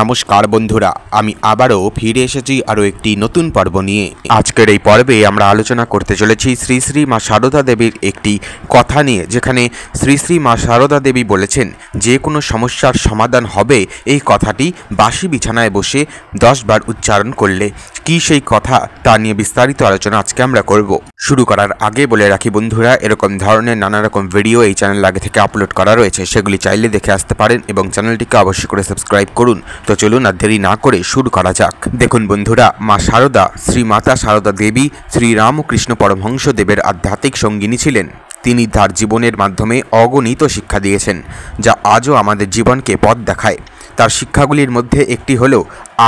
নমস্কার বন্ধুরা আমি আবারও ফিরে এসেছি আরও একটি নতুন পর্ব নিয়ে আজকের এই পর্বে আমরা আলোচনা করতে চলেছি শ্রী শ্রী মা সারদা দেবীর একটি কথা নিয়ে যেখানে শ্রী শ্রী মা সারদা দেবী বলেছেন যে কোনো সমস্যার সমাধান হবে এই কথাটি বাসি বিছানায় বসে দশবার উচ্চারণ করলে কি সেই কথা তা নিয়ে বিস্তারিত আলোচনা আজকে আমরা করব শুরু করার আগে বলে রাখি বন্ধুরা এরকম ধরনের নানা রকম ভিডিও এই চ্যানেল আগে থেকে আপলোড করা রয়েছে সেগুলি চাইলে দেখে আসতে পারেন এবং চ্যানেলটিকে অবশ্যই করে সাবস্ক্রাইব করুন তো চলুন আর দেরি না করে শুরু করা যাক দেখুন বন্ধুরা মা শারদা শ্রী মাতা শারদা দেবী শ্রী রামকৃষ্ণ পরমহংস দেবের আধ্যাত্মিক সঙ্গিনী ছিলেন তিনি তার জীবনের মাধ্যমে অগণিত শিক্ষা দিয়েছেন যা আজও আমাদের জীবনকে পথ দেখায় তার শিক্ষাগুলির মধ্যে একটি হল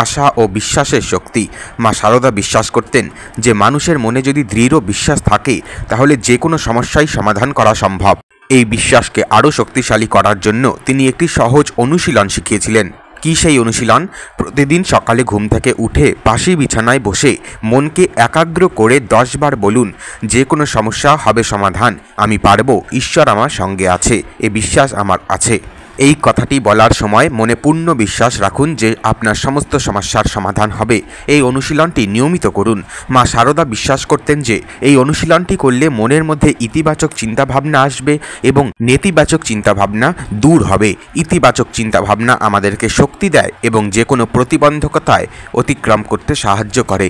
আশা ও বিশ্বাসের শক্তি মা শারদা বিশ্বাস করতেন যে মানুষের মনে যদি দৃঢ় বিশ্বাস থাকে তাহলে যে কোনো সমস্যাই সমাধান করা সম্ভব এই বিশ্বাসকে আরও শক্তিশালী করার জন্য তিনি একটি সহজ অনুশীলন শিখিয়েছিলেন কী সেই অনুশীলন প্রতিদিন সকালে ঘুম থেকে উঠে পাশি বিছানায় বসে মনকে একাগ্র করে দশবার বলুন যে কোনো সমস্যা হবে সমাধান আমি পারবো ঈশ্বর আমার সঙ্গে আছে এ বিশ্বাস আমার আছে এই কথাটি বলার সময় মনে পূর্ণ বিশ্বাস রাখুন যে আপনার সমস্ত সমস্যার সমাধান হবে এই অনুশীলনটি নিয়মিত করুন মা সারদা বিশ্বাস করতেন যে এই অনুশীলনটি করলে মনের মধ্যে ইতিবাচক চিন্তাভাবনা আসবে এবং নেতিবাচক চিন্তাভাবনা দূর হবে ইতিবাচক চিন্তাভাবনা আমাদেরকে শক্তি দেয় এবং যে কোনো প্রতিবন্ধকতায় অতিক্রম করতে সাহায্য করে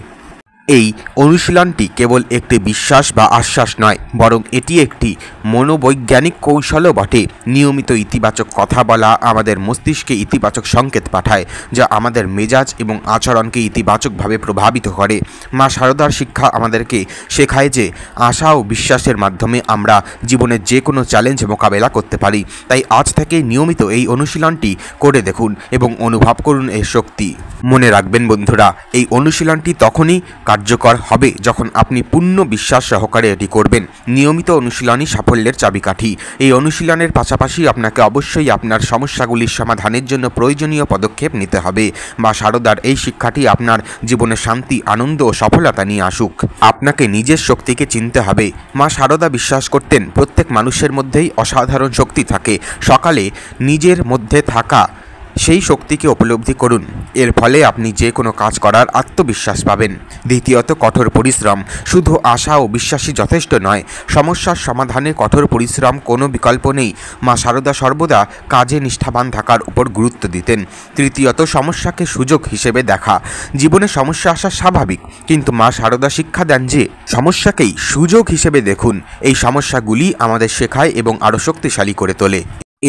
এই অনুশীলনটি কেবল একটি বিশ্বাস বা আশ্বাস নয় বরং এটি একটি মনোবৈজ্ঞানিক কৌশলও বটে নিয়মিত ইতিবাচক কথা বলা আমাদের মস্তিষ্কে ইতিবাচক সংকেত পাঠায় যা আমাদের মেজাজ এবং আচরণকে ইতিবাচকভাবে প্রভাবিত করে মা শারদার শিক্ষা আমাদেরকে শেখায় যে আশা ও বিশ্বাসের মাধ্যমে আমরা জীবনের যে কোনো চ্যালেঞ্জ মোকাবেলা করতে পারি তাই আজ থেকে নিয়মিত এই অনুশীলনটি করে দেখুন এবং অনুভব করুন এর শক্তি মনে রাখবেন বন্ধুরা এই অনুশীলনটি তখনই কার্যকর হবে যখন আপনি পূর্ণ বিশ্বাস সহকারে এটি করবেন নিয়মিত অনুশীলনই সাপ সাফল্যের চাবিকাঠি এই অনুশীলনের পাশাপাশি আপনাকে অবশ্যই আপনার সমস্যাগুলির সমাধানের জন্য প্রয়োজনীয় পদক্ষেপ নিতে হবে বা সারদার এই শিক্ষাটি আপনার জীবনে শান্তি আনন্দ ও সফলতা নিয়ে আসুক আপনাকে নিজের শক্তিকে চিনতে হবে মা সারদা বিশ্বাস করতেন প্রত্যেক মানুষের মধ্যেই অসাধারণ শক্তি থাকে সকালে নিজের মধ্যে থাকা সেই শক্তিকে উপলব্ধি করুন এর ফলে আপনি যে কোনো কাজ করার আত্মবিশ্বাস পাবেন দ্বিতীয়ত কঠোর পরিশ্রম শুধু আশা ও বিশ্বাসই যথেষ্ট নয় সমস্যার সমাধানে কঠোর পরিশ্রম কোনো বিকল্প নেই মা সারদা সর্বদা কাজে নিষ্ঠাবান থাকার উপর গুরুত্ব দিতেন তৃতীয়ত সমস্যাকে সুযোগ হিসেবে দেখা জীবনে সমস্যা আসা স্বাভাবিক কিন্তু মা সারদা শিক্ষা দেন যে সমস্যাকেই সুযোগ হিসেবে দেখুন এই সমস্যাগুলি আমাদের শেখায় এবং আরও শক্তিশালী করে তোলে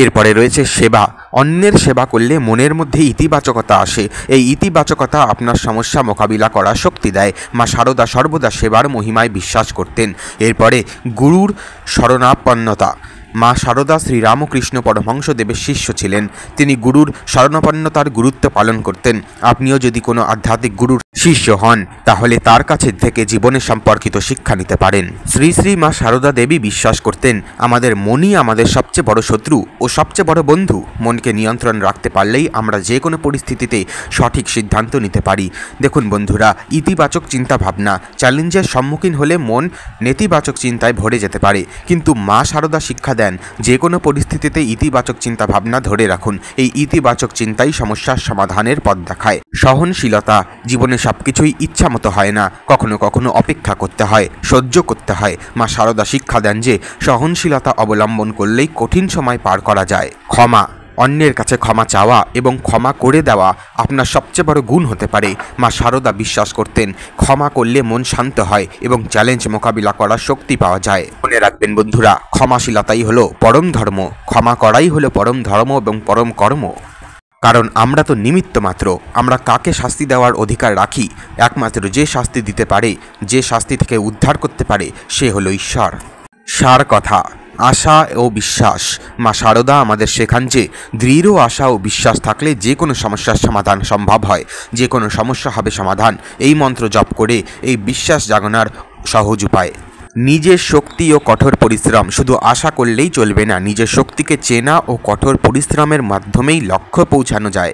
এরপরে রয়েছে সেবা অন্যের সেবা করলে মনের মধ্যে ইতিবাচকতা আসে এই ইতিবাচকতা আপনার সমস্যা মোকাবিলা করার শক্তি দেয় মা সারদা সর্বদা সেবার মহিমায় বিশ্বাস করতেন এরপরে গুরুর শরণাপন্নতা মা শারদা শ্রীরামকৃষ্ণ পরমহংসদেবের শিষ্য ছিলেন তিনি গুরুর স্মরণাপন্নতার গুরুত্ব পালন করতেন আপনিও যদি কোনো আধ্যাত্মিক গুরুর শিষ্য হন তাহলে তার কাছে থেকে জীবনের সম্পর্কিত শিক্ষা নিতে পারেন শ্রী শ্রী মা শারদা দেবী বিশ্বাস করতেন আমাদের মনই আমাদের সবচেয়ে বড় শত্রু ও সবচেয়ে বড় বন্ধু মনকে নিয়ন্ত্রণ রাখতে পারলেই আমরা যে কোনো পরিস্থিতিতে সঠিক সিদ্ধান্ত নিতে পারি দেখুন বন্ধুরা ইতিবাচক চিন্তা ভাবনা চ্যালেঞ্জের সম্মুখীন হলে মন নেতিবাচক চিন্তায় ভরে যেতে পারে কিন্তু মা শারদা শিক্ষা দেন যে কোনো পরিস্থিতিতে ইতিবাচক চিন্তা ভাবনা ধরে রাখুন এই ইতিবাচক চিন্তাই সমস্যার সমাধানের পথ দেখায় সহনশীলতা জীবনে সব কিছুই ইচ্ছা মতো হয় না কখনো কখনো অপেক্ষা করতে হয় সহ্য করতে হয় মা শারদা শিক্ষা দেন যে সহনশীলতা অবলম্বন করলেই কঠিন সময় পার করা যায় ক্ষমা অন্যের কাছে ক্ষমা চাওয়া এবং ক্ষমা করে দেওয়া আপনার সবচেয়ে বড় গুণ হতে পারে মা সারদা বিশ্বাস করতেন ক্ষমা করলে মন শান্ত হয় এবং চ্যালেঞ্জ মোকাবিলা করার শক্তি পাওয়া যায় মনে রাখবেন বন্ধুরা ক্ষমাশীলতাই হলো পরম ধর্ম ক্ষমা করাই হলো পরম ধর্ম এবং পরম কর্ম কারণ আমরা তো নিমিত্ত মাত্র আমরা কাকে শাস্তি দেওয়ার অধিকার রাখি একমাত্র যে শাস্তি দিতে পারে যে শাস্তি থেকে উদ্ধার করতে পারে সে হলো ঈশ্বর সার কথা আশা ও বিশ্বাস মা শারদা আমাদের শেখান যে দৃঢ় আশা ও বিশ্বাস থাকলে যে কোনো সমস্যার সমাধান সম্ভব হয় যে কোনো সমস্যা হবে সমাধান এই মন্ত্র জপ করে এই বিশ্বাস জাগানোর সহজ উপায় নিজের শক্তি ও কঠোর পরিশ্রম শুধু আশা করলেই চলবে না নিজের শক্তিকে চেনা ও কঠোর পরিশ্রমের মাধ্যমেই লক্ষ্য পৌঁছানো যায়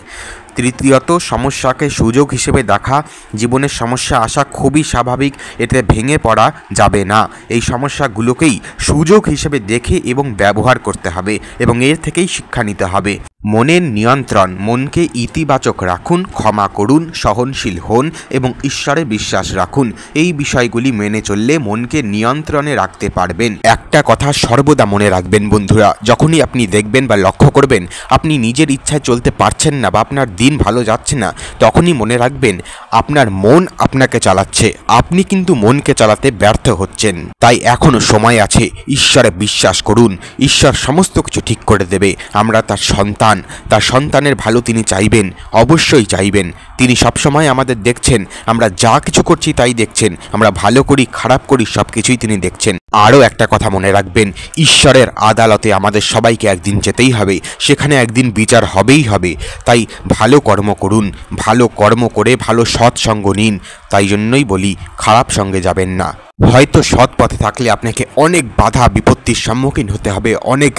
তৃতীয়ত সমস্যাকে সুযোগ হিসেবে দেখা জীবনের সমস্যা আসা খুবই স্বাভাবিক এতে ভেঙে পড়া যাবে না এই সমস্যাগুলোকেই সুযোগ হিসেবে দেখে এবং ব্যবহার করতে হবে এবং এর থেকেই শিক্ষা নিতে হবে মনের নিয়ন্ত্রণ মনকে ইতিবাচক রাখুন ক্ষমা করুন সহনশীল হন এবং ঈশ্বরে বিশ্বাস রাখুন এই বিষয়গুলি মেনে চললে মনকে নিয়ন্ত্রণে রাখতে পারবেন একটা কথা সর্বদা মনে রাখবেন বন্ধুরা যখনই আপনি দেখবেন বা লক্ষ্য করবেন আপনি নিজের ইচ্ছায় চলতে পারছেন না বা আপনার দিন ভালো যাচ্ছে না তখনই মনে রাখবেন আপনার মন আপনাকে চালাচ্ছে আপনি কিন্তু মনকে চালাতে ব্যর্থ হচ্ছেন তাই এখনও সময় আছে ঈশ্বরে বিশ্বাস করুন ঈশ্বর সমস্ত কিছু ঠিক করে দেবে আমরা তার সন্তান তার সন্তানের ভালো তিনি চাইবেন অবশ্যই চাইবেন তিনি সবসময় আমাদের দেখছেন আমরা যা কিছু করছি তাই দেখছেন আমরা ভালো করি খারাপ করি সব কিছুই তিনি দেখছেন আরও একটা কথা মনে রাখবেন ঈশ্বরের আদালতে আমাদের সবাইকে একদিন যেতেই হবে সেখানে একদিন বিচার হবেই হবে তাই ভালো ভালো কর্ম করুন ভালো কর্ম করে ভালো সৎসঙ্গ নিন তাই জন্যই বলি খারাপ সঙ্গে যাবেন না হয়তো সৎ পথে থাকলে আপনাকে অনেক বাধা বিপত্তির সম্মুখীন হতে হবে অনেক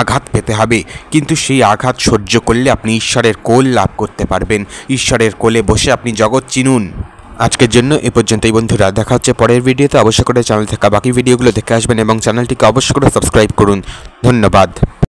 আঘাত পেতে হবে কিন্তু সেই আঘাত সহ্য করলে আপনি ঈশ্বরের কোল লাভ করতে পারবেন ঈশ্বরের কোলে বসে আপনি জগৎ চিনুন আজকের জন্য এ পর্যন্তই বন্ধুরা দেখা হচ্ছে পরের ভিডিওতে অবশ্য করে চ্যানেল থাকা বাকি ভিডিওগুলো দেখে আসবেন এবং চ্যানেলটিকে অবশ্য করে সাবস্ক্রাইব করুন ধন্যবাদ